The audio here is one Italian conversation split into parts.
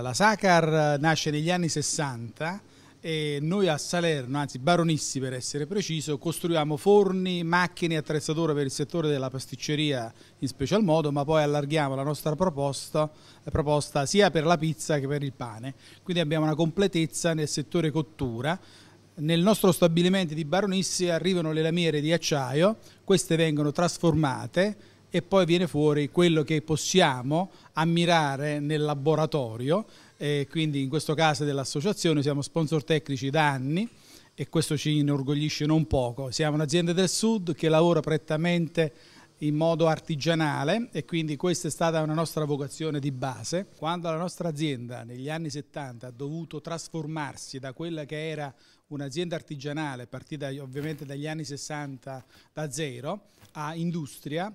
La SACAR nasce negli anni 60 e noi a Salerno, anzi Baronissi per essere preciso, costruiamo forni, macchine e attrezzature per il settore della pasticceria in special modo, ma poi allarghiamo la nostra proposta, la proposta sia per la pizza che per il pane. Quindi abbiamo una completezza nel settore cottura. Nel nostro stabilimento di Baronissi arrivano le lamiere di acciaio, queste vengono trasformate e poi viene fuori quello che possiamo ammirare nel laboratorio e quindi in questo caso dell'associazione siamo sponsor tecnici da anni e questo ci inorgoglisce non poco. Siamo un'azienda del sud che lavora prettamente in modo artigianale e quindi questa è stata una nostra vocazione di base. Quando la nostra azienda negli anni 70 ha dovuto trasformarsi da quella che era un'azienda artigianale partita ovviamente dagli anni 60 da zero a industria,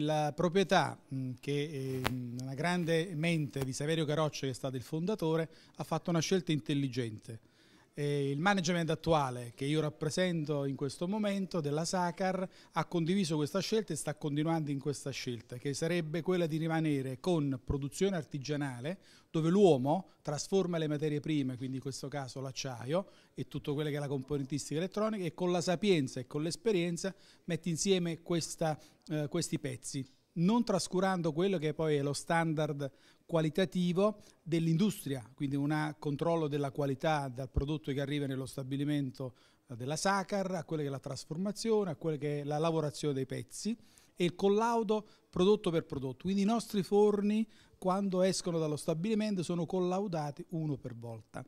la proprietà mm, che eh, una grande mente di Saverio Carocce, che è stato il fondatore, ha fatto una scelta intelligente eh, il management attuale che io rappresento in questo momento della SACAR ha condiviso questa scelta e sta continuando in questa scelta, che sarebbe quella di rimanere con produzione artigianale, dove l'uomo trasforma le materie prime, quindi in questo caso l'acciaio e tutto quello che è la componentistica elettronica, e con la sapienza e con l'esperienza mette insieme questa, eh, questi pezzi non trascurando quello che poi è lo standard qualitativo dell'industria, quindi un controllo della qualità dal prodotto che arriva nello stabilimento eh, della SACAR, a quella che è la trasformazione, a quella che è la lavorazione dei pezzi e il collaudo prodotto per prodotto. Quindi i nostri forni quando escono dallo stabilimento sono collaudati uno per volta.